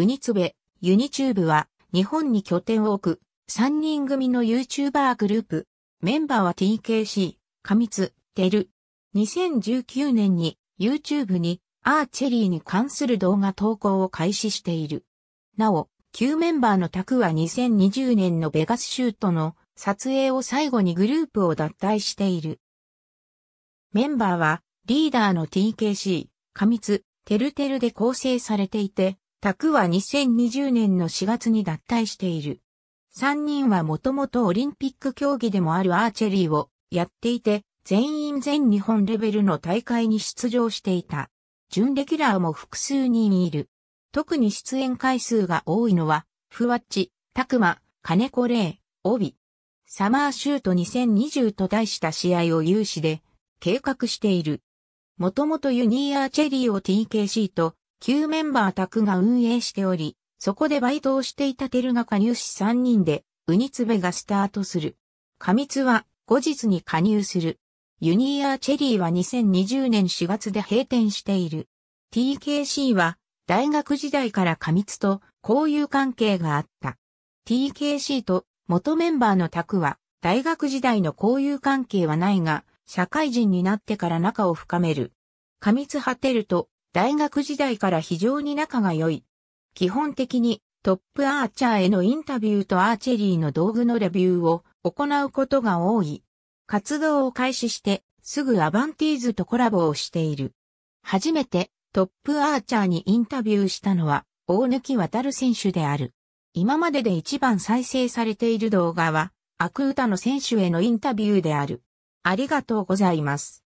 ウニツベ、ユニチューブは日本に拠点を置く3人組の YouTuber グループ。メンバーは TKC、ミツ、テル。2019年に YouTube にアーチェリーに関する動画投稿を開始している。なお、旧メンバーのタクは2020年のベガスシュートの撮影を最後にグループを脱退している。メンバーはリーダーの TKC、ミツ、テルテルで構成されていて、タクは2020年の4月に脱退している。3人はもともとオリンピック競技でもあるアーチェリーをやっていて、全員全日本レベルの大会に出場していた。準レギュラーも複数人いる。特に出演回数が多いのは、フワッチ、タクマ、金子レイ、オビ。サマーシュート2020と題した試合を有志で計画している。もともとユニーアーチェリーを TKC と旧メンバー宅が運営しており、そこでバイトをしていたテルが加入し3人で、ウニツベがスタートする。過密は後日に加入する。ユニーアーチェリーは2020年4月で閉店している。TKC は大学時代から過密と交友関係があった。TKC と元メンバーの宅は大学時代の交友関係はないが、社会人になってから仲を深める。過密ハテルと大学時代から非常に仲が良い。基本的にトップアーチャーへのインタビューとアーチェリーの道具のレビューを行うことが多い。活動を開始してすぐアバンティーズとコラボをしている。初めてトップアーチャーにインタビューしたのは大貫渡選手である。今までで一番再生されている動画はアクータの選手へのインタビューである。ありがとうございます。